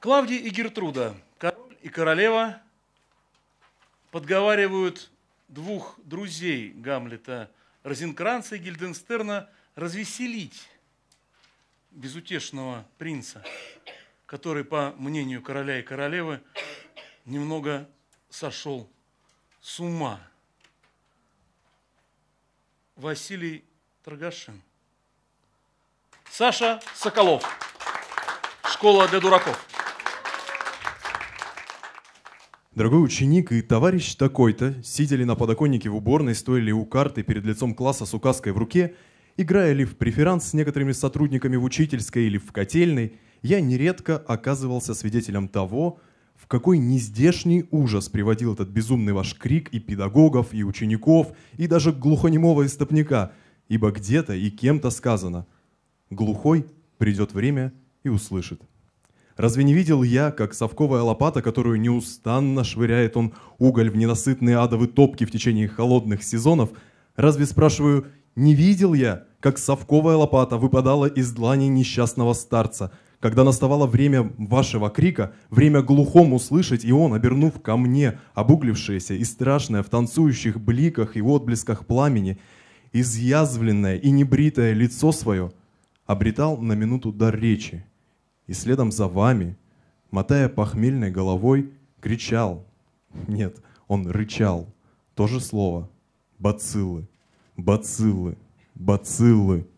Клавдий и Гертруда, король и королева, подговаривают двух друзей Гамлета, Розенкранца и Гильденстерна, развеселить безутешного принца, который, по мнению короля и королевы, немного сошел с ума. Василий Торгашин. Саша Соколов. Школа для дураков. Дорогой ученик и товарищ такой-то сидели на подоконнике в уборной, стояли у карты перед лицом класса с указкой в руке, играя ли в преферанс с некоторыми сотрудниками в учительской или в котельной, я нередко оказывался свидетелем того, в какой нездешний ужас приводил этот безумный ваш крик и педагогов, и учеников, и даже глухонемого истопника, ибо где-то и кем-то сказано «Глухой придет время и услышит». Разве не видел я, как совковая лопата, которую неустанно швыряет он уголь в ненасытные адовые топки в течение холодных сезонов, разве, спрашиваю, не видел я, как совковая лопата выпадала из длани несчастного старца, когда наставало время вашего крика, время глухому слышать, и он, обернув ко мне обуглившееся и страшное в танцующих бликах и отблесках пламени, изъязвленное и небритое лицо свое, обретал на минуту дар речи и следом за вами, мотая похмельной головой, кричал. Нет, он рычал. То же слово. Бациллы, бациллы, бациллы.